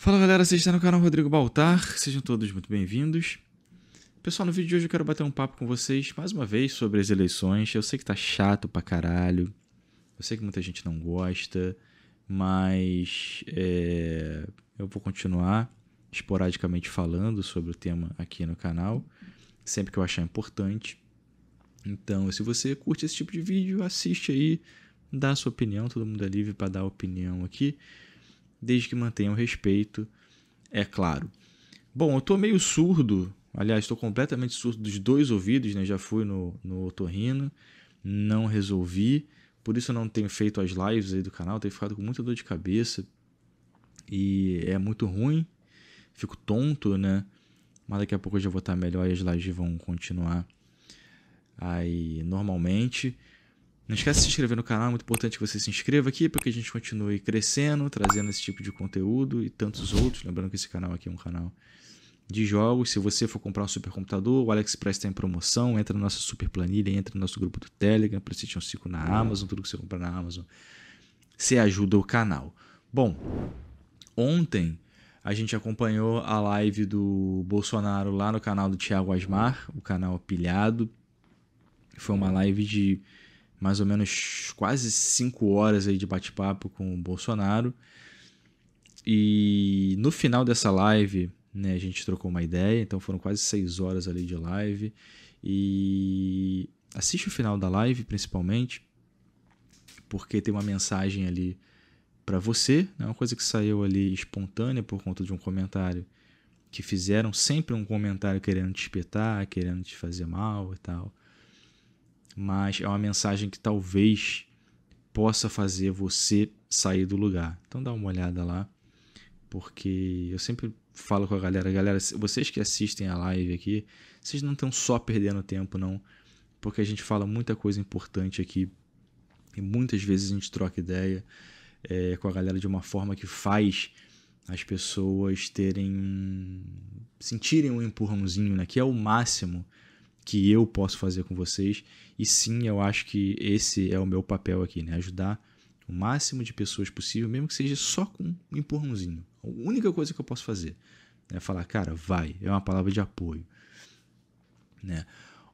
Fala galera, você está no canal Rodrigo Baltar, sejam todos muito bem-vindos. Pessoal, no vídeo de hoje eu quero bater um papo com vocês mais uma vez sobre as eleições. Eu sei que tá chato pra caralho, eu sei que muita gente não gosta, mas é, eu vou continuar esporadicamente falando sobre o tema aqui no canal, sempre que eu achar importante. Então, se você curte esse tipo de vídeo, assiste aí, dá a sua opinião, todo mundo é livre para dar opinião aqui desde que mantenham respeito, é claro. Bom, eu estou meio surdo, aliás, estou completamente surdo dos dois ouvidos, né? Já fui no, no otorrino, não resolvi, por isso eu não tenho feito as lives aí do canal, tenho ficado com muita dor de cabeça e é muito ruim, fico tonto, né? Mas daqui a pouco eu já vou estar melhor e as lives vão continuar aí normalmente. Não esquece de se inscrever no canal, é muito importante que você se inscreva aqui para que a gente continue crescendo, trazendo esse tipo de conteúdo e tantos outros. Lembrando que esse canal aqui é um canal de jogos. Se você for comprar um supercomputador, o AliExpress está em promoção. Entra na nossa super planilha, entra no nosso grupo do Telegram, PlayStation 5 na Amazon, tudo que você comprar na Amazon. Você ajuda o canal. Bom, ontem a gente acompanhou a live do Bolsonaro lá no canal do Thiago Asmar, o canal Pilhado. Foi uma live de mais ou menos quase cinco horas aí de bate-papo com o Bolsonaro. E no final dessa live, né, a gente trocou uma ideia, então foram quase seis horas ali de live. E assiste o final da live, principalmente, porque tem uma mensagem ali para você, né, uma coisa que saiu ali espontânea por conta de um comentário que fizeram sempre um comentário querendo te espetar, querendo te fazer mal e tal mas é uma mensagem que talvez possa fazer você sair do lugar. Então dá uma olhada lá, porque eu sempre falo com a galera, galera, vocês que assistem a live aqui, vocês não estão só perdendo tempo não, porque a gente fala muita coisa importante aqui e muitas vezes a gente troca ideia é, com a galera de uma forma que faz as pessoas terem sentirem um empurrãozinho, né? Que é o máximo que eu posso fazer com vocês. E sim, eu acho que esse é o meu papel aqui, né? Ajudar o máximo de pessoas possível, mesmo que seja só com um empurrãozinho. A única coisa que eu posso fazer é falar, cara, vai, é uma palavra de apoio. Né?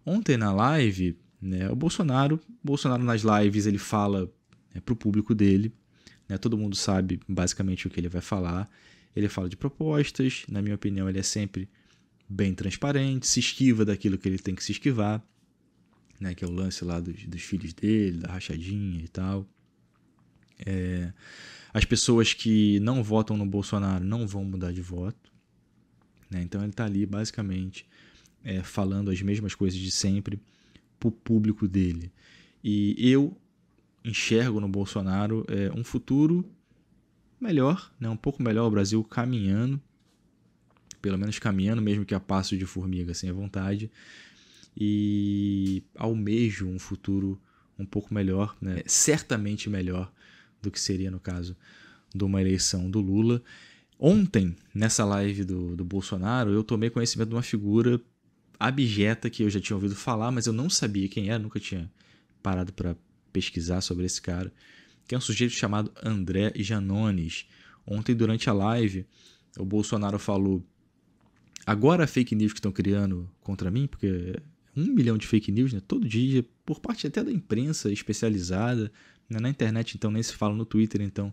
Ontem na live, né, o Bolsonaro, Bolsonaro nas lives, ele fala né, para o público dele, né, todo mundo sabe basicamente o que ele vai falar. Ele fala de propostas, na minha opinião, ele é sempre bem transparente, se esquiva daquilo que ele tem que se esquivar, né, que é o lance lá dos, dos filhos dele, da rachadinha e tal. É, as pessoas que não votam no Bolsonaro não vão mudar de voto. Né? Então ele está ali basicamente é, falando as mesmas coisas de sempre para o público dele. E eu enxergo no Bolsonaro é, um futuro melhor, né? um pouco melhor, o Brasil caminhando pelo menos caminhando, mesmo que a passo de formiga, sem a vontade, e almejo um futuro um pouco melhor, né? É. certamente melhor do que seria no caso de uma eleição do Lula. Ontem, nessa live do, do Bolsonaro, eu tomei conhecimento de uma figura abjeta que eu já tinha ouvido falar, mas eu não sabia quem era, nunca tinha parado para pesquisar sobre esse cara, que é um sujeito chamado André Janones. Ontem, durante a live, o Bolsonaro falou Agora a fake news que estão criando contra mim, porque é um milhão de fake news né, todo dia, por parte até da imprensa especializada, né, na internet então nem se fala, no Twitter então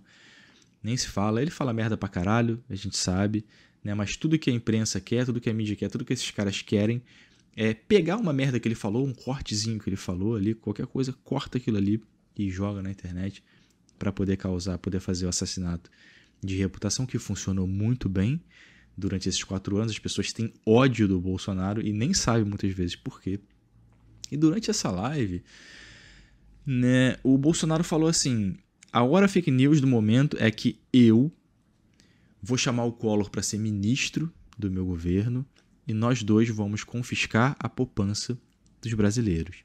nem se fala. Ele fala merda pra caralho, a gente sabe, né, mas tudo que a imprensa quer, tudo que a mídia quer, tudo que esses caras querem é pegar uma merda que ele falou, um cortezinho que ele falou ali, qualquer coisa, corta aquilo ali e joga na internet para poder causar, poder fazer o assassinato de reputação que funcionou muito bem durante esses quatro anos. As pessoas têm ódio do Bolsonaro e nem sabem muitas vezes por quê. E durante essa live, né, o Bolsonaro falou assim: a hora fake news do momento é que eu vou chamar o Collor para ser ministro do meu governo e nós dois vamos confiscar a poupança dos brasileiros.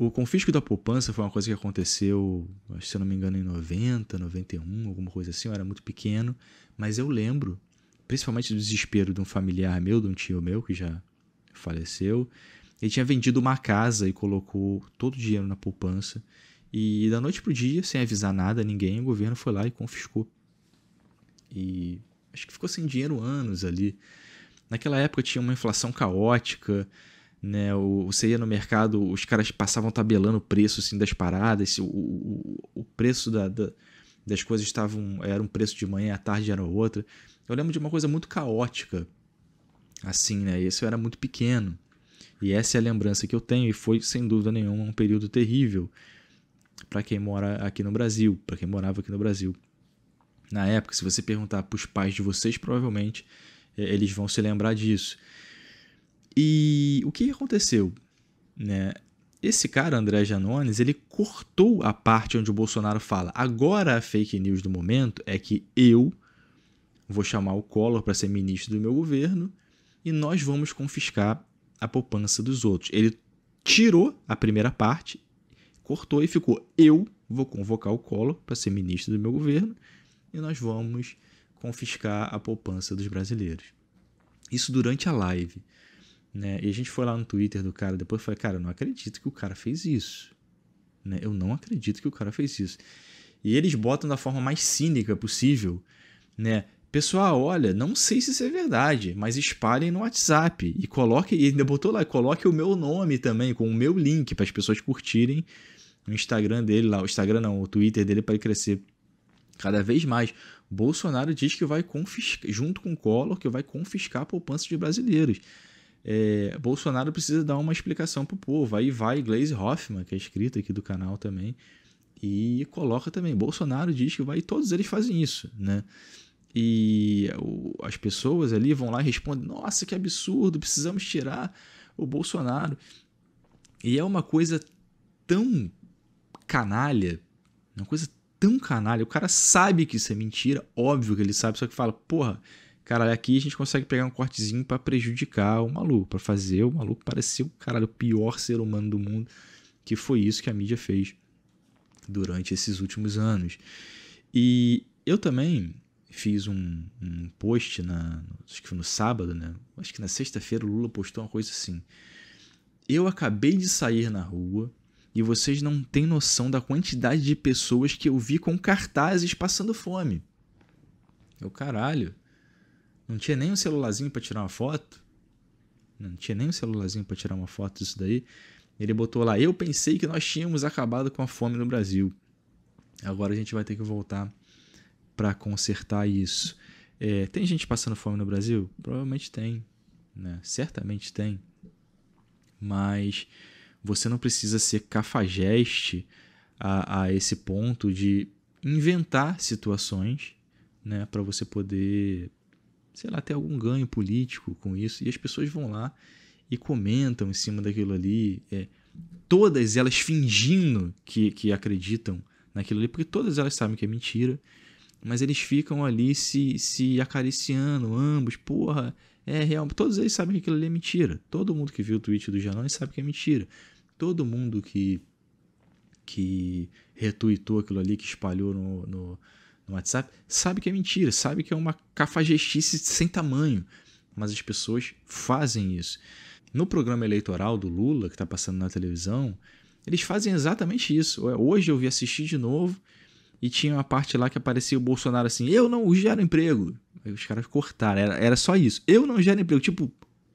O confisco da poupança foi uma coisa que aconteceu, se eu não me engano, em 90, 91, alguma coisa assim. Eu era muito pequeno, mas eu lembro, principalmente do desespero de um familiar meu, de um tio meu que já faleceu. Ele tinha vendido uma casa e colocou todo o dinheiro na poupança. E da noite pro dia, sem avisar nada, a ninguém, o governo foi lá e confiscou. E acho que ficou sem dinheiro anos ali. Naquela época tinha uma inflação caótica né, o, você ia no mercado, os caras passavam tabelando o preço assim, das paradas, o, o, o preço da, da, das coisas estavam, era um preço de manhã, à tarde era outra. Eu lembro de uma coisa muito caótica, assim, né? eu era muito pequeno. E essa é a lembrança que eu tenho, e foi, sem dúvida nenhuma, um período terrível para quem mora aqui no Brasil, para quem morava aqui no Brasil. Na época, se você perguntar para os pais de vocês, provavelmente eh, eles vão se lembrar disso. E o que aconteceu? Né? Esse cara, André Janones, ele cortou a parte onde o Bolsonaro fala. Agora a fake news do momento é que eu vou chamar o Collor para ser ministro do meu governo e nós vamos confiscar a poupança dos outros. Ele tirou a primeira parte, cortou e ficou: eu vou convocar o Collor para ser ministro do meu governo e nós vamos confiscar a poupança dos brasileiros. Isso durante a live. Né? E a gente foi lá no Twitter do cara depois e falei, cara, eu não acredito que o cara fez isso. Né? Eu não acredito que o cara fez isso. E eles botam da forma mais cínica possível, né? Pessoal, olha, não sei se isso é verdade, mas espalhem no WhatsApp e coloque, e ainda botou lá, coloque o meu nome também com o meu link para as pessoas curtirem o Instagram dele lá, o Instagram não, o Twitter dele para ele crescer cada vez mais. Bolsonaro diz que vai confiscar, junto com o Collor, que vai confiscar a poupança de brasileiros. É, Bolsonaro precisa dar uma explicação pro povo. Aí vai Glaze Hoffman, que é escrita aqui do canal também, e coloca também. Bolsonaro diz que vai e todos eles fazem isso, né? E o, as pessoas ali vão lá e respondem: Nossa, que absurdo, precisamos tirar o Bolsonaro. E é uma coisa tão canalha, uma coisa tão canalha. O cara sabe que isso é mentira, óbvio que ele sabe, só que fala: Porra, Caralho, aqui a gente consegue pegar um cortezinho para prejudicar o maluco, para fazer o maluco parecer o caralho, o pior ser humano do mundo. Que foi isso que a mídia fez durante esses últimos anos. E eu também fiz um, um post na, acho que no sábado, né? Acho que na sexta-feira o Lula postou uma coisa assim. Eu acabei de sair na rua e vocês não têm noção da quantidade de pessoas que eu vi com cartazes passando fome. Eu, caralho. Não tinha nem um celularzinho para tirar uma foto. Não tinha nem um celularzinho para tirar uma foto disso daí. Ele botou lá: Eu pensei que nós tínhamos acabado com a fome no Brasil. Agora a gente vai ter que voltar para consertar isso. É, tem gente passando fome no Brasil? Provavelmente tem. Né? Certamente tem. Mas você não precisa ser cafajeste a, a esse ponto de inventar situações né, para você poder sei lá, ter algum ganho político com isso. E as pessoas vão lá e comentam em cima daquilo ali. É, todas elas fingindo que, que acreditam naquilo ali, porque todas elas sabem que é mentira. Mas eles ficam ali se, se acariciando, ambos, porra, é real. Todos eles sabem que aquilo ali é mentira. Todo mundo que viu o tweet do Janone sabe que é mentira. Todo mundo que que retuitou aquilo ali, que espalhou no, no, no WhatsApp, sabe que é mentira, sabe que é uma cafajestice sem tamanho, mas as pessoas fazem isso. No programa eleitoral do Lula, que está passando na televisão, eles fazem exatamente isso. É, hoje eu vi assistir de novo e tinha uma parte lá que aparecia o Bolsonaro assim: eu não gero emprego. Aí os caras cortaram, era, era só isso. Eu não gero emprego, tipo,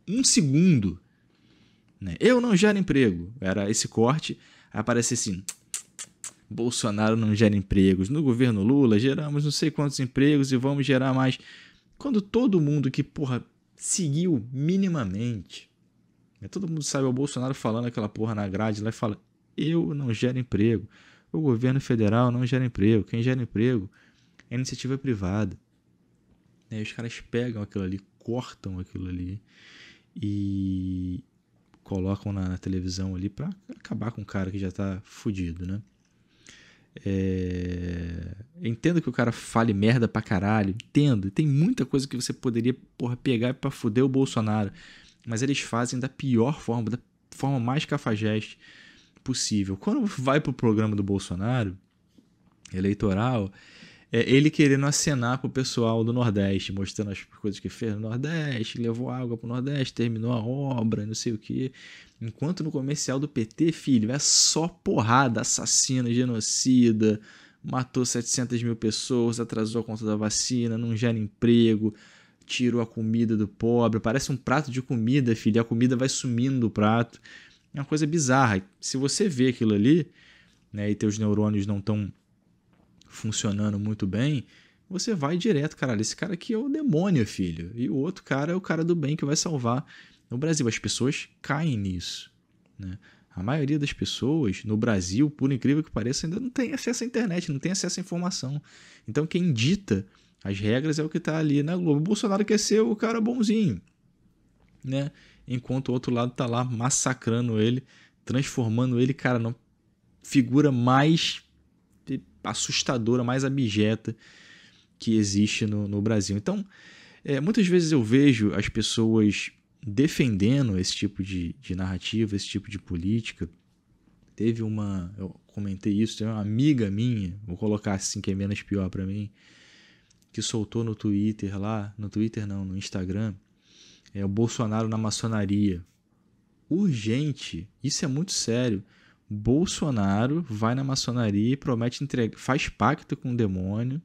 um segundo. Né? Eu não gero emprego. Era esse corte. Aí aparecia assim: Bolsonaro não gera empregos. No governo Lula geramos não sei quantos empregos e vamos gerar mais. Quando todo mundo que, porra, seguiu minimamente. Né, todo mundo sabe é o Bolsonaro falando aquela porra na grade lá e fala: eu não gero emprego. O governo federal não gera emprego. Quem gera emprego é iniciativa privada. Né, e os caras pegam aquilo ali, cortam aquilo ali e colocam na, televisão ali para acabar com o cara que já tá fudido, né? É... Entendo que o cara fale merda pra caralho, entendo. Tem muita coisa que você poderia porra, pegar pra fuder o Bolsonaro. Mas eles fazem da pior forma, da forma mais cafajeste possível. Quando vai pro programa do Bolsonaro, eleitoral, é ele querendo acenar pro pessoal do Nordeste, mostrando as coisas que fez no Nordeste, levou água pro Nordeste, terminou a obra, não sei o quê. Enquanto no comercial do PT, filho, é só porrada, assassino, genocida, matou 700 mil pessoas, atrasou a conta da vacina, não gera emprego, tirou a comida do pobre. Parece um prato de comida, filho, a comida vai sumindo do prato. É uma coisa bizarra. Se você vê aquilo ali, né, e teus neurônios não estão funcionando muito bem, você vai direto, caralho, esse cara aqui é o demônio, filho. E o outro cara é o cara do bem que vai salvar. No Brasil, as pessoas caem nisso. Né? A maioria das pessoas no Brasil, por incrível que pareça, ainda não tem acesso à internet, não tem acesso à informação. Então quem dita as regras é o que está ali na Globo. O Bolsonaro quer ser o cara bonzinho, né? Enquanto o outro lado está lá massacrando ele, transformando ele, cara, na figura mais assustadora, mais abjeta que existe no, no Brasil. Então, é, muitas vezes eu vejo as pessoas defendendo esse tipo de, de narrativa, esse tipo de política. Teve uma, eu comentei isso, tem uma amiga minha, vou colocar assim que é menos pior para mim, que soltou no Twitter lá, no Twitter não, no Instagram, é o Bolsonaro na maçonaria. Urgente, isso é muito sério. Bolsonaro vai na maçonaria e promete entregar, faz pacto com o demônio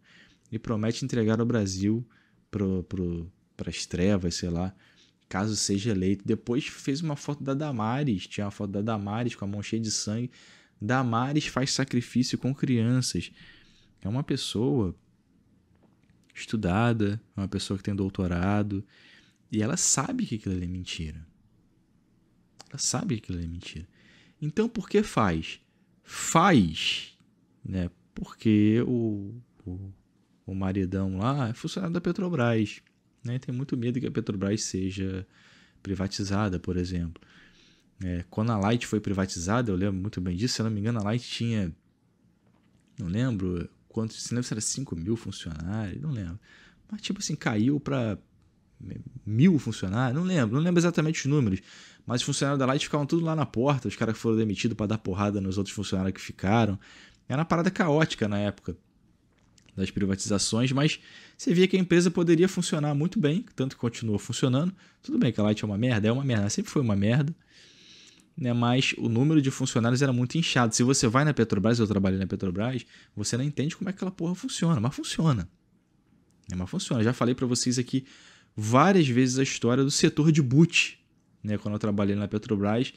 e promete entregar o Brasil para pro, pras trevas, sei lá, caso seja eleito. Depois fez uma foto da Damares, tinha uma foto da Damares com a mão cheia de sangue. Damares faz sacrifício com crianças. É uma pessoa estudada, é uma pessoa que tem doutorado, e ela sabe que aquilo é mentira. Ela sabe que aquilo é mentira. Então por que faz? Faz, né? Porque o, o, o maridão lá é funcionário da Petrobras. Né? Tem muito medo que a Petrobras seja privatizada, por exemplo. É, quando a Light foi privatizada, eu lembro muito bem disso, se não me engano, a Light tinha. Não lembro quantos Se lembra se era 5 mil funcionários, não lembro. Mas tipo assim, caiu para mil funcionários, não lembro, não lembro exatamente os números. Mas os funcionários da Light ficavam tudo lá na porta, os caras que foram demitidos para dar porrada nos outros funcionários que ficaram. Era uma parada caótica na época das privatizações, mas você via que a empresa poderia funcionar muito bem, tanto que continuou funcionando. Tudo bem que a Light é uma merda, é uma merda, sempre foi uma merda. Né, mas o número de funcionários era muito inchado. Se você vai na Petrobras, eu trabalhei na Petrobras, você não entende como é que aquela porra funciona, mas funciona. É, mas funciona. já falei para vocês aqui várias vezes a história do setor de boot né? Quando eu trabalhei na Petrobras,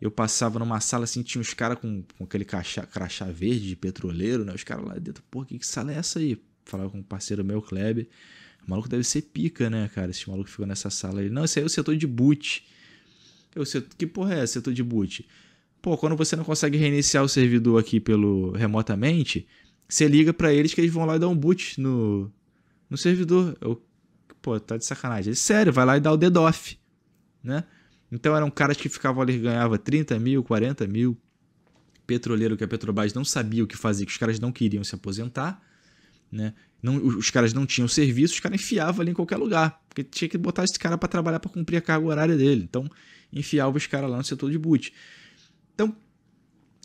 eu passava numa sala assim, tinha uns caras com, com, aquele crachá, crachá verde de petroleiro, né? Os caras lá dentro, pô, que, que sala é essa aí? Falava com um parceiro meu, Kleber. O maluco deve ser pica, né, cara? Esse maluco ficou nessa sala. Ele, não, esse aí é o setor de boot. Eu, setor, que porra é setor de boot? Pô, quando você não consegue reiniciar o servidor aqui pelo remotamente, você liga para eles que eles vão lá e dar um boot no, no servidor. Eu, pô, tá de sacanagem. Ele, sério, vai lá e dá o DDoF, né? Então eram caras que ficavam ali, ganhava 30 mil, 40 mil. Petroleiro que é a Petrobras não sabia o que fazer, que os caras não queriam se aposentar, né? Não, os caras não tinham serviço, os caras enfiavam ali em qualquer lugar, porque tinha que botar esse cara para trabalhar para cumprir a carga horária dele. Então, enfiava os caras lá no setor de boot. Então,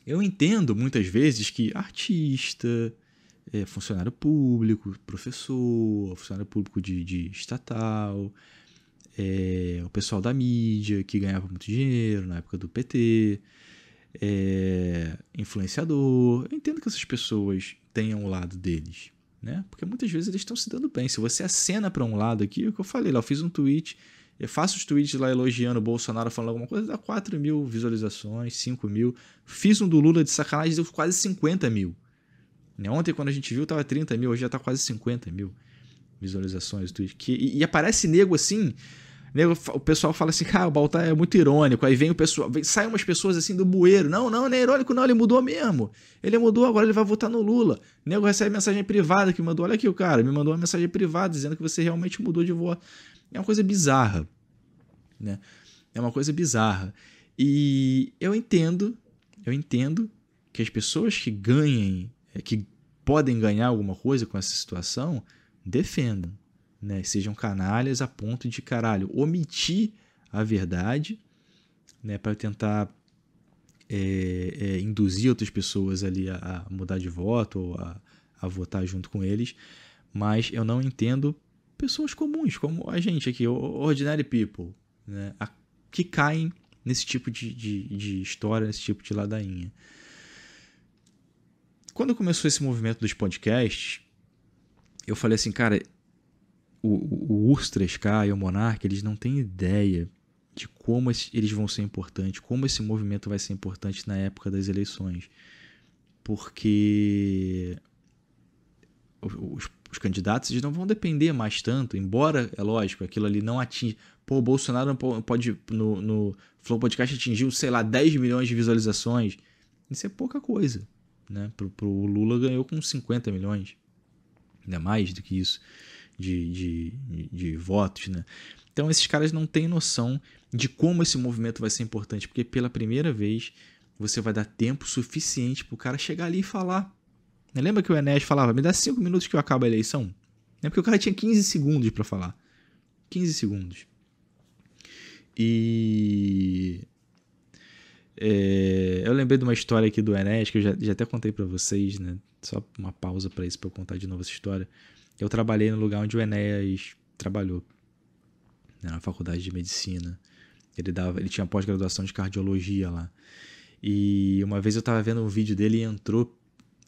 eu entendo muitas vezes que artista, é, funcionário público, professor, funcionário público de, de estatal, é, o pessoal da mídia, que ganhava muito dinheiro na época do PT, é, influenciador. Eu entendo que essas pessoas tenham o lado deles, né? Porque muitas vezes eles estão se dando bem. Se você acena para um lado aqui, é o que eu falei lá, eu fiz um tweet, eu faço os tweets lá elogiando o Bolsonaro, falando alguma coisa, dá 4 mil visualizações, 5 mil. Fiz um do Lula de sacanagem, deu quase 50 mil. Né? Ontem, quando a gente viu, tava 30 mil, hoje já tá quase 50 mil visualizações do Que, e, e aparece nego assim, o pessoal fala assim, cara, ah, o Baltar é muito irônico. Aí vem o pessoal, vem, sai umas pessoas assim do bueiro. Não, não, não é irônico, não. Ele mudou mesmo. Ele mudou, agora ele vai votar no Lula. O nego recebe mensagem privada que mandou. Olha aqui o cara, me mandou uma mensagem privada dizendo que você realmente mudou de voto. É uma coisa bizarra. Né? É uma coisa bizarra. E eu entendo, eu entendo que as pessoas que ganhem, eh, que podem ganhar alguma coisa com essa situação, defendam né, sejam canalhas a ponto de, caralho, omitir a verdade né, para tentar é, é, induzir outras pessoas ali a, a mudar de voto ou a, a votar junto com eles, mas eu não entendo pessoas comuns, como a gente aqui, ordinary people, né, a, que caem nesse tipo de, de, de, história, nesse tipo de ladainha. Quando começou esse movimento dos podcasts, eu falei assim, cara, o, o 3K e o Monarque, eles não têm ideia de como eles vão ser importantes, como esse movimento vai ser importante na época das eleições. Porque os, os candidatos eles não vão depender mais tanto, embora, é lógico, aquilo ali não atinja. Pô, o Bolsonaro pode, no, no Flow Podcast atingiu, sei lá, 10 milhões de visualizações. Isso é pouca coisa. Né? Pro, pro Lula ganhou com 50 milhões. Ainda né? mais do que isso de, de, de, votos. Né? Então esses caras não têm noção de como esse movimento vai ser importante, porque pela primeira vez você vai dar tempo suficiente para o cara chegar ali e falar. Lembra que o Enes falava, me dá cinco minutos que eu acabo a eleição? É porque o cara tinha 15 segundos para falar. 15 segundos. E. É, eu lembrei de uma história aqui do Enes, que eu já, já até contei para vocês, né? Só uma pausa para isso, para eu contar de novo essa história. Eu trabalhei no lugar onde o Enéas trabalhou, né, na faculdade de medicina. Ele dava, ele tinha pós-graduação de cardiologia lá. E uma vez eu estava vendo um vídeo dele e entrou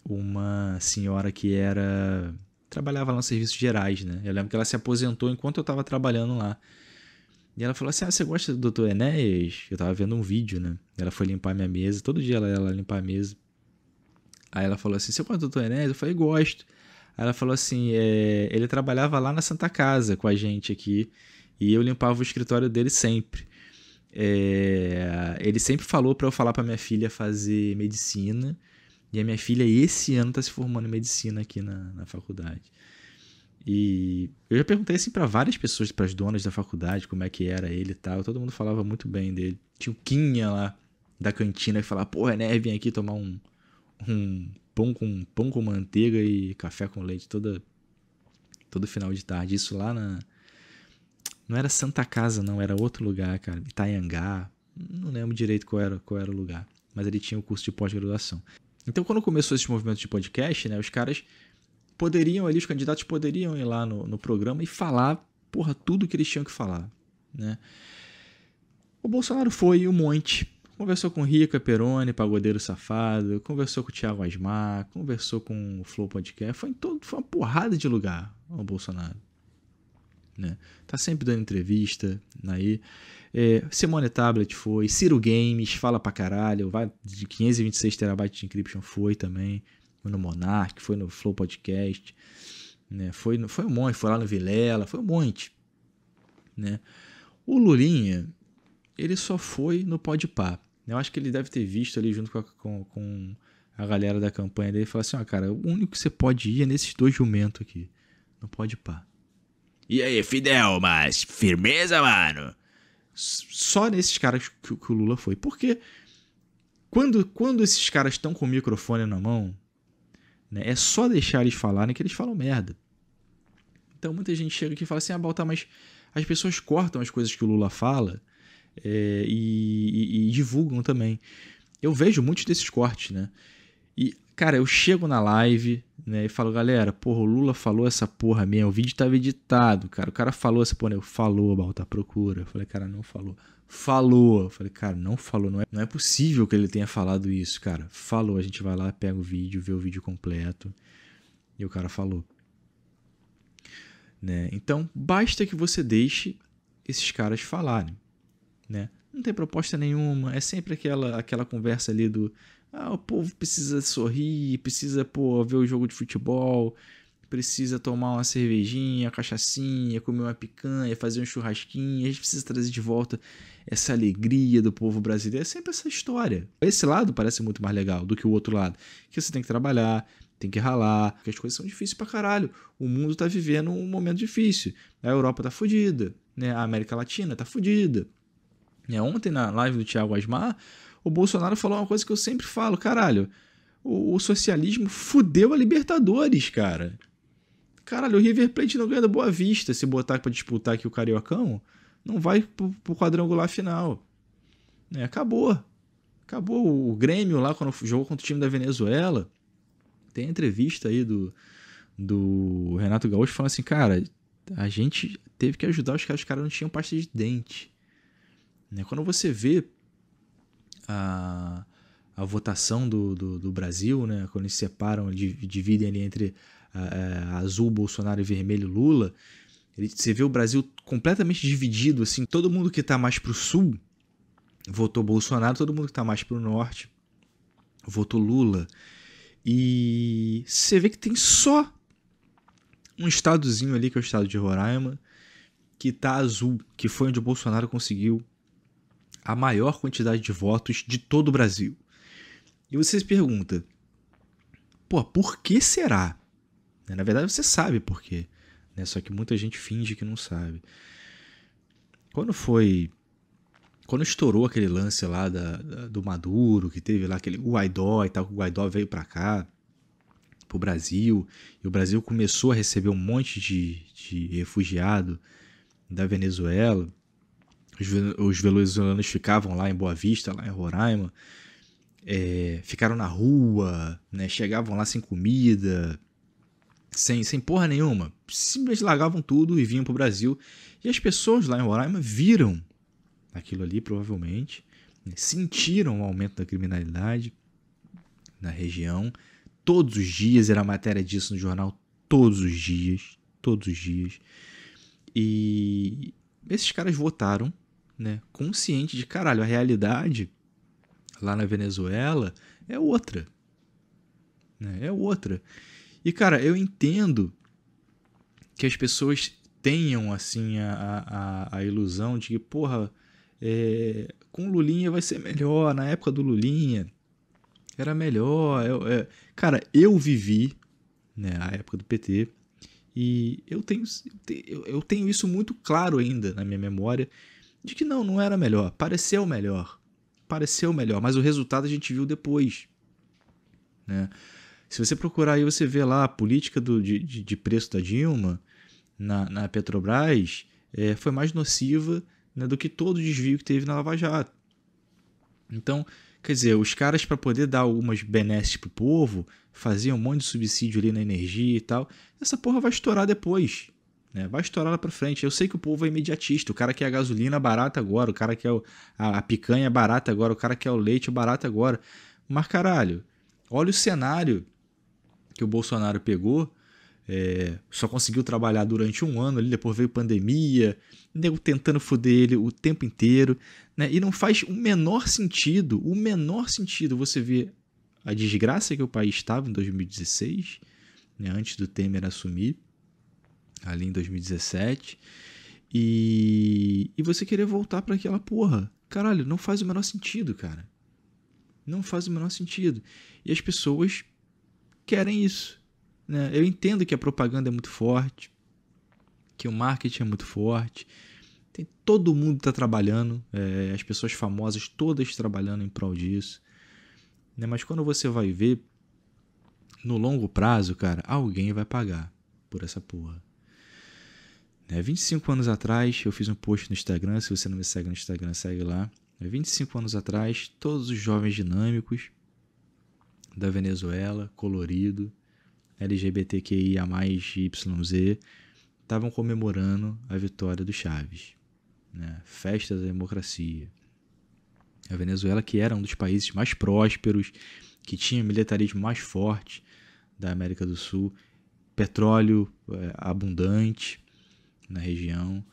uma senhora que era trabalhava lá nos serviços gerais, né? Eu lembro que ela se aposentou enquanto eu estava trabalhando lá. E ela falou assim: Ah, você gosta do Dr. Enéas? Eu tava vendo um vídeo, né? Ela foi limpar minha mesa, todo dia ela ia limpar a mesa. Aí ela falou assim: Você gosta do Dr. Enéas? Eu falei: Gosto. Ela falou assim: é, ele trabalhava lá na Santa Casa com a gente aqui e eu limpava o escritório dele sempre. É, ele sempre falou para eu falar para minha filha fazer medicina e a minha filha esse ano tá se formando em medicina aqui na, na faculdade. E eu já perguntei assim para várias pessoas, para as donas da faculdade, como é que era ele e tal. Todo mundo falava muito bem dele. Tinha o Quinha lá da cantina que falava: "Porra, é, né, vem aqui tomar um um pão com, pão com manteiga e café com leite toda, todo final de tarde. Isso lá na. Não era Santa Casa, não, era outro lugar, cara. Itaiangá. Não lembro direito qual era, qual era o lugar. Mas ele tinha o curso de pós-graduação. Então, quando começou esse movimento de podcast, né, os caras poderiam ali, os candidatos poderiam ir lá no, no programa e falar, porra, tudo que eles tinham que falar, né? O Bolsonaro foi um monte, Conversou com Rica Peroni, Pagodeiro Safado, conversou com o Thiago Asmar, conversou com o Flow Podcast, foi em todo, foi uma porrada de lugar o Bolsonaro. Né? Tá sempre dando entrevista aí. É, Simone Tablet foi, Ciro Games fala pra caralho, vai de 526 terabytes de encryption foi também, foi no Monarch, foi no Flow Podcast, né? Foi, foi um monte, foi lá no Vilela, foi um monte, né? O Lulinha, ele só foi no Podpah. Eu acho que ele deve ter visto ali junto com a, com, com a galera da campanha dele e falou assim: ó, ah, cara, o único que você pode ir é nesses dois jumentos aqui. Não pode pá. E aí, Fidel, mas firmeza, mano? Só nesses caras que, que o Lula foi. Porque quando, quando esses caras estão com o microfone na mão, né, é só deixar eles falarem que eles falam merda. Então muita gente chega aqui e fala assim: ah, Balta, mas as pessoas cortam as coisas que o Lula fala é, e, e, e, divulgam também. Eu vejo muitos desses cortes, né? E, cara, eu chego na live né, e falo, galera, porra, o Lula falou essa porra mesmo, o vídeo estava editado, cara. O cara falou essa porra, né? eu falou, Balta, tá, procura. Eu falei, cara, não falou. Falou. Eu falei, cara, não falou. Não é, não é possível que ele tenha falado isso, cara. Falou, a gente vai lá, pega o vídeo, vê o vídeo completo. E o cara falou. Né? Então, basta que você deixe esses caras falarem né? Não tem proposta nenhuma, é sempre aquela aquela conversa ali do ah, o povo precisa sorrir, precisa pô, ver o jogo de futebol, precisa tomar uma cervejinha, cachaçinha, comer uma picanha, fazer um churrasquinho, a gente precisa trazer de volta essa alegria do povo brasileiro. É sempre essa história. Esse lado parece muito mais legal do que o outro lado, que você tem que trabalhar, tem que ralar, porque as coisas são difíceis pra caralho. O mundo tá vivendo um momento difícil. A Europa tá fudida, né? A América Latina tá fudida. É, ontem, na live do Thiago Asmar, o Bolsonaro falou uma coisa que eu sempre falo, caralho. O, o socialismo fudeu a Libertadores, cara. Caralho, o River Plate não ganha da Boa Vista se botar para disputar aqui o Cariocão. Não vai pro, pro quadrangular final. É, acabou. Acabou o Grêmio lá quando jogou contra o time da Venezuela. Tem entrevista aí do, do Renato Gaúcho falando assim, cara, a gente teve que ajudar os caras, os caras não tinham pasta de dente. Né? Quando você vê a, a votação do, do, do, Brasil, né? quando eles separam, dividem ali entre é, azul, Bolsonaro e vermelho, Lula, ele, você vê o Brasil completamente dividido, assim, todo mundo que está mais para o sul votou Bolsonaro, todo mundo que está mais para o norte votou Lula. E você vê que tem só um estadozinho ali, que é o estado de Roraima, que tá azul, que foi onde o Bolsonaro conseguiu a maior quantidade de votos de todo o Brasil. E você se pergunta, pô, por que será? Né, na verdade, você sabe por quê, né? só que muita gente finge que não sabe. Quando foi. Quando estourou aquele lance lá da, da do Maduro, que teve lá aquele Guaidó e tal, que o Guaidó veio para cá, pro Brasil, e o Brasil começou a receber um monte de, de refugiado da Venezuela os venezuelanos ficavam lá em Boa Vista, lá em Roraima, é, ficaram na rua, né? chegavam lá sem comida, sem, sem porra nenhuma. Simplesmente largavam tudo e vinham para o Brasil. E as pessoas lá em Roraima viram aquilo ali, provavelmente, né? sentiram o aumento da criminalidade na região. Todos os dias era matéria disso no jornal, todos os dias, todos os dias. E esses caras votaram né, consciente de caralho, a realidade lá na Venezuela é outra. Né, é outra. E, cara, eu entendo que as pessoas tenham, assim, a, a, a ilusão de que, porra, é, com Lulinha vai ser melhor, na época do Lulinha era melhor. é, cara, eu vivi né, a época do PT e eu tenho, eu tenho isso muito claro ainda na minha memória de que não, não era melhor, pareceu melhor, pareceu melhor, mas o resultado a gente viu depois. Né? Se você procurar aí, você vê lá a política do, de, de preço da Dilma na, na Petrobras é, foi mais nociva né, do que todo o desvio que teve na Lava Jato. Então, quer dizer, os caras, para poder dar algumas benesses pro povo, faziam um monte de subsídio ali na energia e tal. Essa porra vai estourar depois. Né? Vai estourar lá para frente. Eu sei que o povo é imediatista. O cara quer a gasolina barata agora, o cara quer a, a picanha barata agora, o cara quer o leite barata agora. Mas caralho, olha o cenário que o Bolsonaro pegou. É, só conseguiu trabalhar durante um ano ali, depois veio pandemia, nego tentando foder ele o tempo inteiro, né? E não faz o menor sentido, o menor sentido você ver a desgraça que o país estava em 2016, né, antes do Temer assumir, ali em 2017, e, e você querer voltar para aquela porra. Caralho, não faz o menor sentido, cara. Não faz o menor sentido. E as pessoas querem isso. Né? Eu entendo que a propaganda é muito forte, que o marketing é muito forte. Tem, todo mundo está trabalhando, é, as pessoas famosas todas trabalhando em prol disso. Né? Mas quando você vai ver, no longo prazo, cara, alguém vai pagar por essa porra. É, 25 anos atrás, eu fiz um post no Instagram. Se você não me segue no Instagram, segue lá. É, 25 anos atrás, todos os jovens dinâmicos da Venezuela, colorido, LGBTQIA, YZ, estavam comemorando a vitória do Chaves. Né? Festa da democracia. A Venezuela, que era um dos países mais prósperos, que tinha militarismo mais forte da América do Sul, petróleo é, abundante, na região.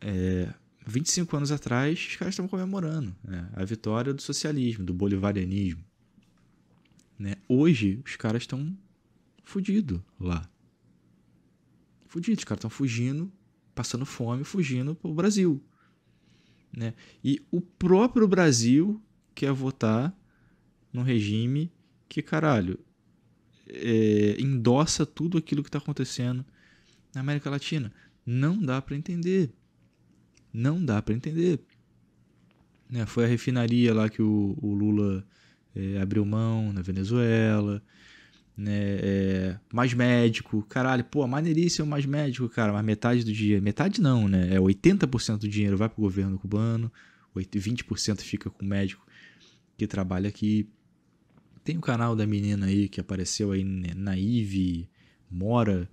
É, 25 anos atrás, os caras estavam comemorando né? a vitória do socialismo, do bolivarianismo. Né? Hoje, os caras estão fudidos lá. Fudidos, os caras estão fugindo, passando fome, fugindo para o Brasil. Né? E o próprio Brasil quer votar num regime que, caralho, é, endossa tudo aquilo que está acontecendo na América Latina. Não dá para entender. Não dá para entender. Né? Foi a refinaria lá que o, o Lula é, abriu mão na Venezuela. Né? É, mais médico. Caralho, pô, maneiríssimo mais médico, cara. Mas metade do dinheiro. Metade não, né? É 80% do dinheiro vai pro governo cubano. 20% fica com o médico que trabalha aqui. Tem o canal da menina aí que apareceu aí né, na IVE, Mora,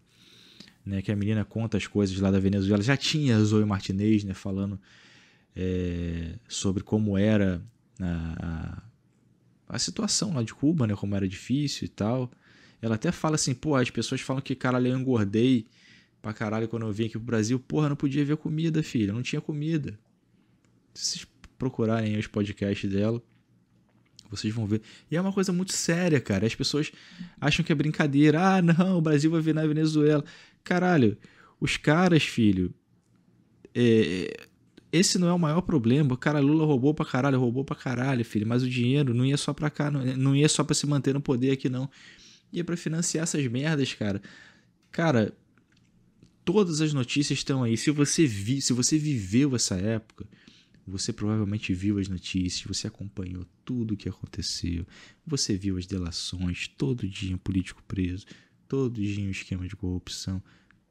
né, que a menina conta as coisas lá da Venezuela. Já tinha Zoe Martinez né, falando é, sobre como era a, a, a, situação lá de Cuba, né, como era difícil e tal. Ela até fala assim, pô, as pessoas falam que caralho, eu engordei pra caralho quando eu vim aqui pro Brasil. Porra, não podia ver comida, filha, não tinha comida. Se vocês procurarem os podcasts dela, vocês vão ver. E é uma coisa muito séria, cara. As pessoas acham que é brincadeira. Ah, não, o Brasil vai virar na Venezuela. Caralho, os caras, filho. É, é, esse não é o maior problema. Cara, Lula roubou pra caralho, roubou pra caralho, filho. Mas o dinheiro não ia só pra cá, não, não ia só pra se manter no poder aqui, não. Ia pra financiar essas merdas, cara. Cara, todas as notícias estão aí. Se você vi, se você viveu essa época, você provavelmente viu as notícias, você acompanhou tudo o que aconteceu, você viu as delações, todo dia um político preso, Todos em um esquema de corrupção.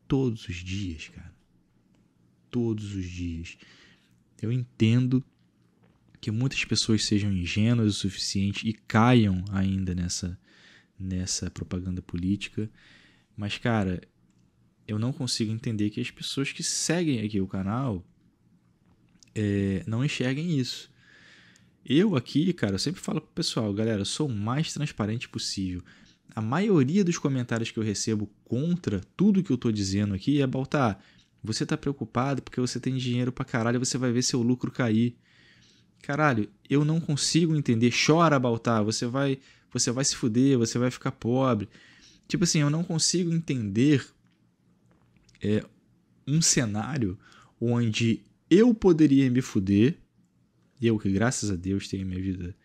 Todos os dias, cara. Todos os dias. Eu entendo que muitas pessoas sejam ingênuas o suficiente e caiam ainda nessa, nessa propaganda política. Mas, cara, eu não consigo entender que as pessoas que seguem aqui o canal é, não enxerguem isso. Eu aqui, cara, eu sempre falo pro pessoal, galera, eu sou o mais transparente possível a maioria dos comentários que eu recebo contra tudo que eu tô dizendo aqui é Baltar, você tá preocupado porque você tem dinheiro pra caralho, você vai ver seu lucro cair. Caralho, eu não consigo entender. Chora, Baltar, você vai, você vai se fuder, você vai ficar pobre. Tipo assim, eu não consigo entender é, um cenário onde eu poderia me fuder, eu que graças a Deus tenho minha vida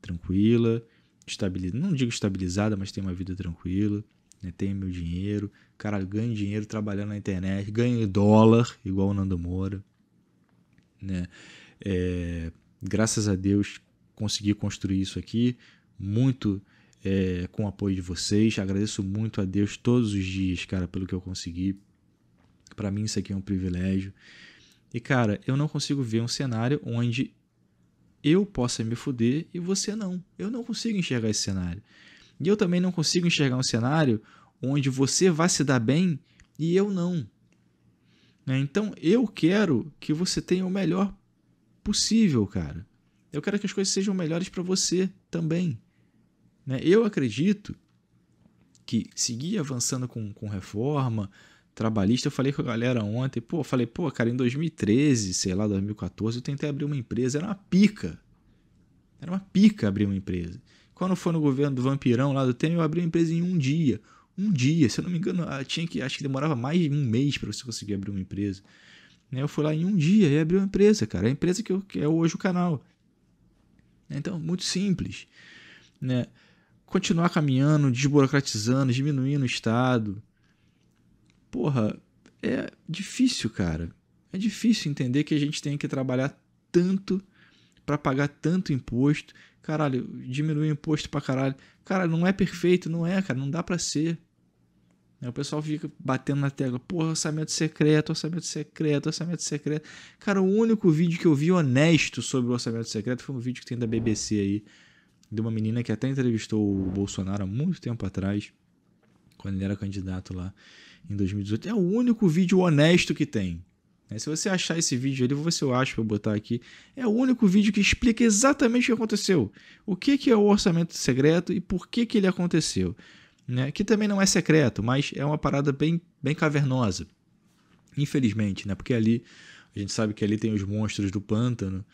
tranquila, estabilizada, não digo estabilizada, mas tem uma vida tranquila, né? tenho meu dinheiro, cara, ganho dinheiro trabalhando na internet, ganho dólar, igual o Nando Moura, né? É, graças a Deus consegui construir isso aqui, muito é, com o apoio de vocês, agradeço muito a Deus todos os dias, cara, pelo que eu consegui, para mim isso aqui é um privilégio, e cara, eu não consigo ver um cenário onde eu possa me fuder e você não. Eu não consigo enxergar esse cenário. E eu também não consigo enxergar um cenário onde você vai se dar bem e eu não. Né? Então eu quero que você tenha o melhor possível, cara. Eu quero que as coisas sejam melhores para você também. Né? Eu acredito que seguir avançando com, com reforma, trabalhista. Eu falei com a galera ontem, pô, falei, pô, cara, em 2013, sei lá, 2014, eu tentei abrir uma empresa, era uma pica. Era uma pica abrir uma empresa. Quando foi no governo do vampirão lá do Temer, eu abri uma empresa em um dia. Um dia, se eu não me engano, ah, tinha que, acho que demorava mais de um mês para você conseguir abrir uma empresa. Né, eu fui lá em um dia e abri uma empresa, cara. A empresa que, eu, que é hoje o canal. Então, muito simples. Né? Continuar caminhando, desburocratizando, diminuindo o Estado, porra, é difícil, cara. É difícil entender que a gente tem que trabalhar tanto para pagar tanto imposto. Caralho, diminuir o imposto pra caralho. Cara, não é perfeito, não é, cara, não dá para ser. o pessoal fica batendo na tecla, porra, orçamento secreto, orçamento secreto, orçamento secreto. Cara, o único vídeo que eu vi honesto sobre o orçamento secreto foi um vídeo que tem da BBC aí, de uma menina que até entrevistou o Bolsonaro há muito tempo atrás, quando ele era candidato lá em 2018. É o único vídeo honesto que tem. Né? Se você achar esse vídeo ali, vou ver se eu acho para botar aqui. É o único vídeo que explica exatamente o que aconteceu. O que, que é o orçamento secreto e por que, que ele aconteceu. Né? Que também não é secreto, mas é uma parada bem, bem cavernosa. Infelizmente, né? Porque ali a gente sabe que ali tem os monstros do pântano,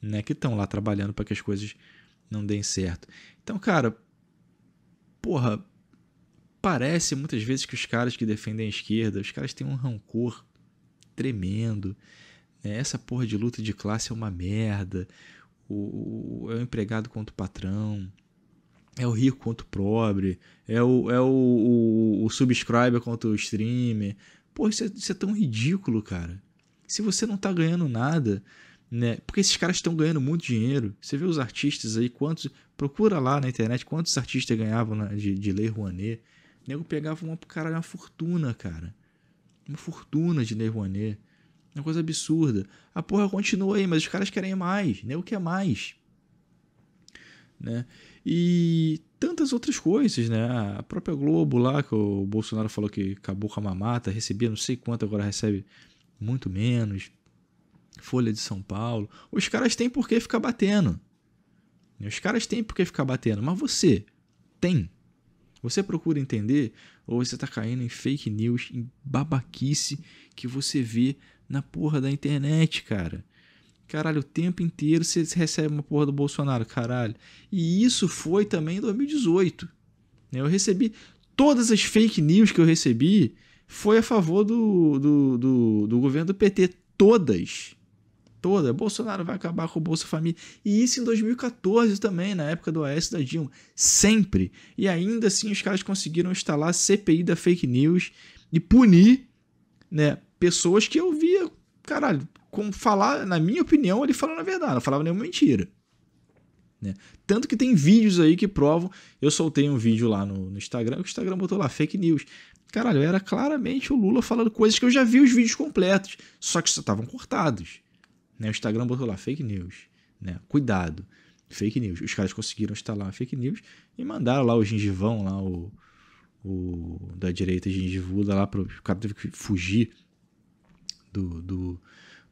né? Que estão lá trabalhando para que as coisas não deem certo. Então, cara, porra, parece muitas vezes que os caras que defendem a esquerda, os caras têm um rancor tremendo. Né? Essa porra de luta de classe é uma merda. O, o, é o empregado contra o patrão. É o rico contra o pobre. É o, é o, o, o subscriber contra o streamer. Pô, isso é, isso é tão ridículo, cara. Se você não tá ganhando nada, né? Porque esses caras estão ganhando muito dinheiro. Você vê os artistas aí, quantos. Procura lá na internet quantos artistas ganhavam de, de Lei Rouanet o nego pegava uma pro caralho, uma fortuna, cara. Uma fortuna de Ney Rouanet. Uma coisa absurda. A porra continua aí, mas os caras querem mais. O nego quer mais. Né? E tantas outras coisas, né? A própria Globo lá, que o Bolsonaro falou que acabou com a mamata, recebia não sei quanto, agora recebe muito menos. Folha de São Paulo. Os caras têm por que ficar batendo. Os caras têm por que ficar batendo. Mas você tem você procura entender ou você está caindo em fake news, em babaquice que você vê na porra da internet, cara. Caralho, o tempo inteiro você recebe uma porra do Bolsonaro, caralho. E isso foi também em 2018. Né? Eu recebi todas as fake news que eu recebi foi a favor do, do, do, do governo do PT. Todas toda, Bolsonaro vai acabar com o Bolsa Família. E isso em 2014 também, na época do AS da Dilma. Sempre. E ainda assim os caras conseguiram instalar a CPI da fake news e punir né, pessoas que eu via, caralho, como falar, na minha opinião, ele falando a verdade, não falava nenhuma mentira. Né? Tanto que tem vídeos aí que provam. Eu soltei um vídeo lá no, no Instagram, que o Instagram botou lá fake news. Caralho, era claramente o Lula falando coisas que eu já vi os vídeos completos, só que estavam cortados. Né? O Instagram botou lá fake news. Né? Cuidado, fake news. Os caras conseguiram instalar fake news e mandaram lá o gengivão, lá o, o da direita gengivuda lá, pro, o cara teve que fugir do, do,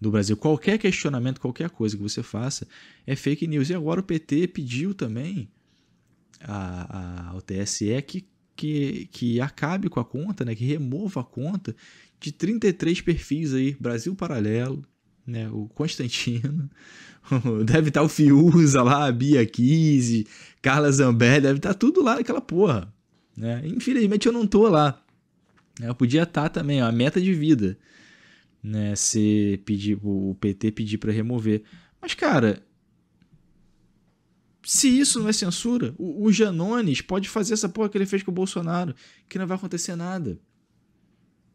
do Brasil. Qualquer questionamento, qualquer coisa que você faça é fake news. E agora o PT pediu também a, a, ao TSE que, que, que acabe com a conta, né, que remova a conta de 33 perfis aí, Brasil Paralelo, né? O Constantino, deve estar tá o Fiuza lá, a Bia Kise, Carla Zambelli deve estar tá tudo lá naquela porra, né? Infelizmente eu não tô lá. É, eu podia estar tá também, ó, a meta de vida, né? Se pedir o PT pedir para remover. Mas cara, se isso não é censura, o Janones pode fazer essa porra que ele fez com o Bolsonaro, que não vai acontecer nada.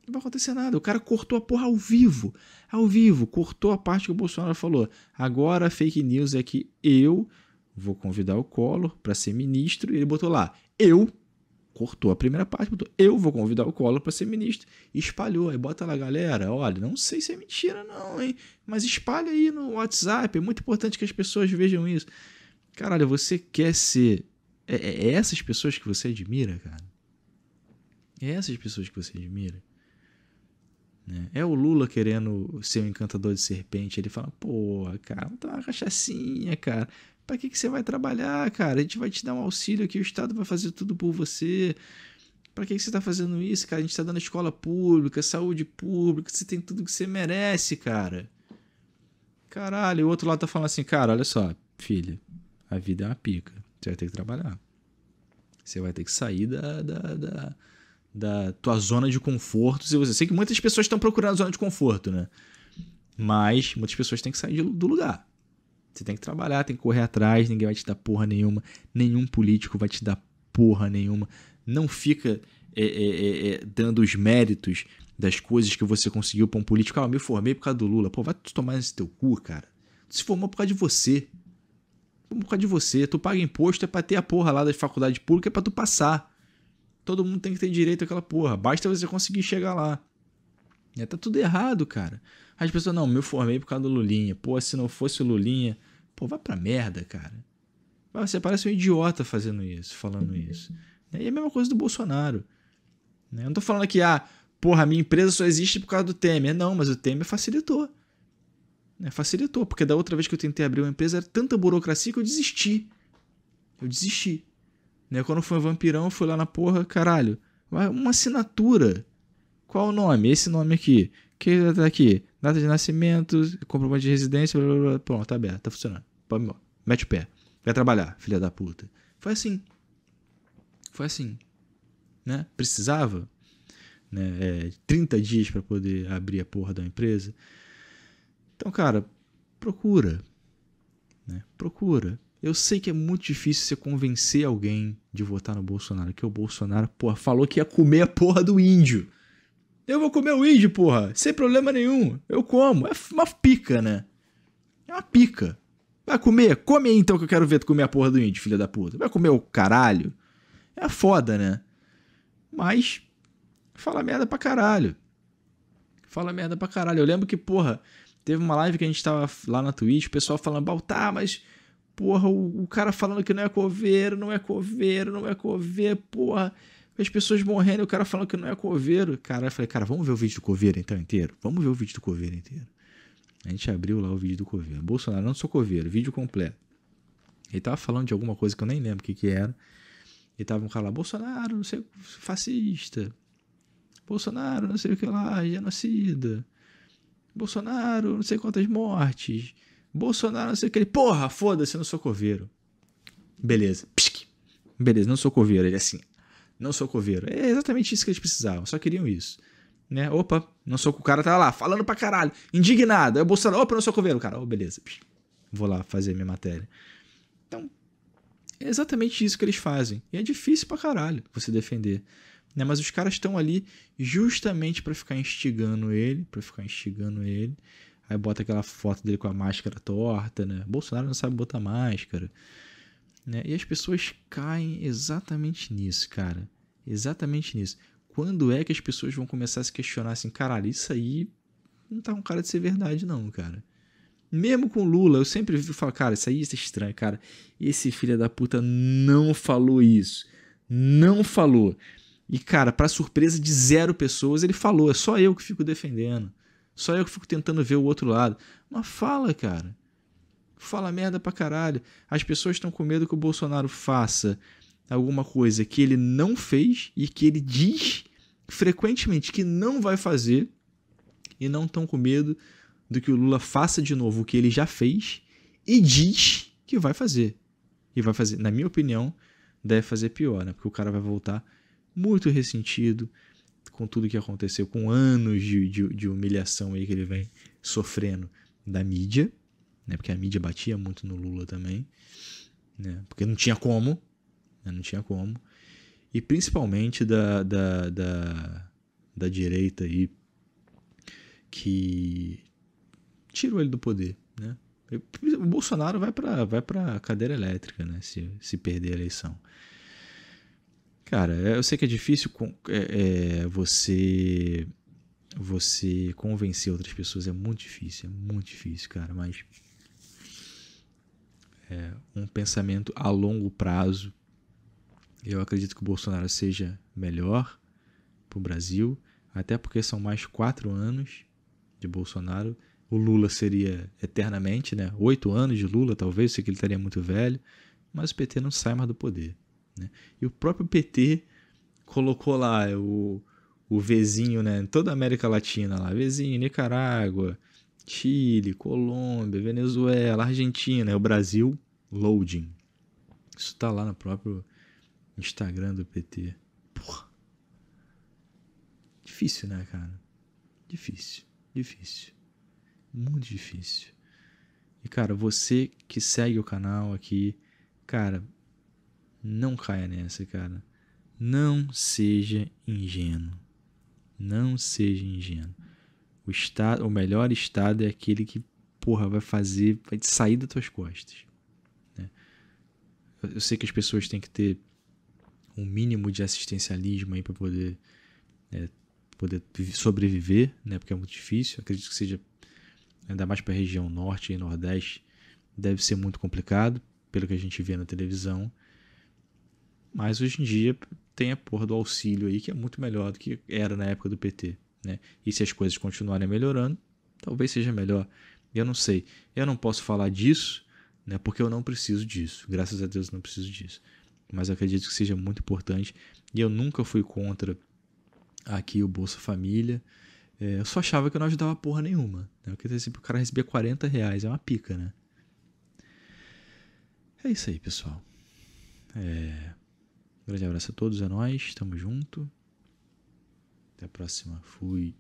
Não vai acontecer nada. O cara cortou a porra ao vivo. Ao vivo. Cortou a parte que o Bolsonaro falou. Agora a fake news é que eu vou convidar o Collor para ser ministro. E ele botou lá. Eu. Cortou a primeira parte, botou eu vou convidar o Collor para ser ministro. E espalhou. Aí bota lá, galera. Olha, não sei se é mentira, não, hein? Mas espalha aí no WhatsApp. É muito importante que as pessoas vejam isso. Caralho, você quer ser. É, é essas pessoas que você admira, cara? É essas pessoas que você admira? Né? É o Lula querendo ser um encantador de serpente. Ele fala: Porra, cara, não tá uma cachaçinha, cara. Pra que, que você vai trabalhar, cara? A gente vai te dar um auxílio aqui, o Estado vai fazer tudo por você. Pra que, que você tá fazendo isso, cara? A gente tá dando escola pública, saúde pública, você tem tudo que você merece, cara. Caralho, o outro lado tá falando assim: Cara, olha só, filha, a vida é uma pica. Você vai ter que trabalhar. Você vai ter que sair da, da, da da tua zona de conforto. Se você sei que muitas pessoas estão procurando a zona de conforto, né? Mas muitas pessoas têm que sair do lugar. Você tem que trabalhar, tem que correr atrás, ninguém vai te dar porra nenhuma, nenhum político vai te dar porra nenhuma. Não fica é, é, é, é, dando os méritos das coisas que você conseguiu pra um político. Ah, eu me formei por causa do Lula. Pô, vai tomar esse teu cu, cara. Tu se formou por causa de você. Por causa de você. Tu paga imposto é pra ter a porra lá da faculdade pública, é pra tu passar. Todo mundo tem que ter direito àquela porra. Basta você conseguir chegar lá. É, tá tudo errado, cara. As pessoas, não, me formei por causa do Lulinha. Pô, se não fosse o Lulinha. Pô, vai pra merda, cara. Ah, você parece um idiota fazendo isso, falando isso. E é a mesma coisa do Bolsonaro. Né? Eu não tô falando aqui, ah, porra, a minha empresa só existe por causa do Temer. Não, mas o Temer facilitou. Né? Facilitou, porque da outra vez que eu tentei abrir uma empresa era tanta burocracia que eu desisti. Eu desisti. Né? Quando foi um vampirão, foi lá na porra, caralho. Uma assinatura. Qual o nome? Esse nome aqui. Que tá aqui? Data de nascimento, comprovante de residência, blá, blá, blá. Pronto, tá aberto, tá funcionando. Pode, mete o pé. Vai trabalhar, filha da puta. Foi assim. Foi assim. Né? Precisava né? É, 30 dias para poder abrir a porra da empresa. Então, cara, procura. Né? Procura. Eu sei que é muito difícil você convencer alguém de votar no Bolsonaro, que o Bolsonaro, porra, falou que ia comer a porra do índio. Eu vou comer o índio, porra, sem problema nenhum. Eu como. É uma pica, né? É uma pica. Vai comer? Come aí então que eu quero ver tu comer a porra do índio, filha da puta. Vai comer o caralho? É foda, né? Mas fala merda pra caralho. Fala merda pra caralho. Eu lembro que, porra, teve uma live que a gente tava lá na Twitch, o pessoal falando, tá, mas porra, o, o, cara falando que não é coveiro, não é coveiro, não é coveiro, porra. As pessoas morrendo, o cara falando que não é coveiro. Cara, eu falei, cara, vamos ver o vídeo do coveiro então inteiro? Vamos ver o vídeo do coveiro inteiro. A gente abriu lá o vídeo do coveiro. Bolsonaro, não sou coveiro, vídeo completo. Ele tava falando de alguma coisa que eu nem lembro o que que era. E tava um cara lá, Bolsonaro, não sei, fascista. Bolsonaro, não sei o que lá, genocida. Bolsonaro, não sei quantas mortes. Bolsonaro não sei o que. Ele, porra, foda-se, eu não sou coveiro. Beleza. Psique. Beleza, não sou coveiro. Ele assim, não sou coveiro. É exatamente isso que eles precisavam, só queriam isso. Né? Opa, não sou o cara tá lá falando pra caralho, indignado. É o Bolsonaro, opa, não sou coveiro, cara. Oh, beleza. Vou lá fazer minha matéria. Então, é exatamente isso que eles fazem. E é difícil pra caralho você defender. Né? Mas os caras estão ali justamente para ficar instigando ele, para ficar instigando ele, Aí bota aquela foto dele com a máscara torta, né? Bolsonaro não sabe botar máscara. Né? E as pessoas caem exatamente nisso, cara. Exatamente nisso. Quando é que as pessoas vão começar a se questionar assim, caralho, isso aí não tá com um cara de ser verdade, não, cara. Mesmo com Lula, eu sempre falo, cara, isso aí isso é estranho, cara. Esse filho da puta não falou isso. Não falou. E, cara, para surpresa de zero pessoas, ele falou. É só eu que fico defendendo. Só eu que fico tentando ver o outro lado. Mas fala, cara. Fala merda pra caralho. As pessoas estão com medo que o Bolsonaro faça alguma coisa que ele não fez e que ele diz frequentemente que não vai fazer e não estão com medo do que o Lula faça de novo o que ele já fez e diz que vai fazer. E vai fazer, na minha opinião, deve fazer pior, né? Porque o cara vai voltar muito ressentido, com tudo que aconteceu, com anos de, de, de humilhação aí que ele vem sofrendo da mídia, né? Porque a mídia batia muito no Lula também, né? Porque não tinha como, né? não tinha como. E principalmente da, da, da, da direita aí, que tirou ele do poder, né? O Bolsonaro vai para vai cadeira elétrica, né? Se, se perder a eleição. Cara, é, eu sei que é difícil é, é, você você convencer outras pessoas, é muito difícil, é muito difícil, cara, mas é, um pensamento a longo prazo, eu acredito que o Bolsonaro seja melhor para o Brasil, até porque são mais quatro anos de Bolsonaro, o Lula seria eternamente, né? Oito anos de Lula, talvez, sei que ele estaria muito velho, mas o PT não sai mais do poder. Né? E o próprio PT colocou lá é, o, o Vzinho, né? toda a América Latina lá, Vzinho, Nicarágua, Chile, Colômbia, Venezuela, Argentina, é o Brasil, loading. Isso tá lá no próprio Instagram do PT. Porra. Difícil, né, cara? Difícil, difícil. Muito difícil. E, cara, você que segue o canal aqui, cara, não caia nessa, cara. Não seja ingênuo. Não seja ingênuo. O, estado, o melhor estado é aquele que, porra, vai fazer, vai sair das tuas costas. Né? Eu sei que as pessoas têm que ter um mínimo de assistencialismo aí para poder, é, poder sobreviver, né? Porque é muito difícil. Acredito que seja, ainda mais para a região norte e nordeste, deve ser muito complicado, pelo que a gente vê na televisão. Mas hoje em dia tem a porra do auxílio aí, que é muito melhor do que era na época do PT. Né? E se as coisas continuarem melhorando, talvez seja melhor. Eu não sei. Eu não posso falar disso, né? Porque eu não preciso disso. Graças a Deus eu não preciso disso. Mas eu acredito que seja muito importante. E eu nunca fui contra aqui o Bolsa Família. É, eu só achava que eu não ajudava porra nenhuma. Né? Porque o cara recebia 40 reais, é uma pica, né? É isso aí, pessoal. É... Um grande abraço a todos, a é nós, tamo junto. Até a próxima. Fui.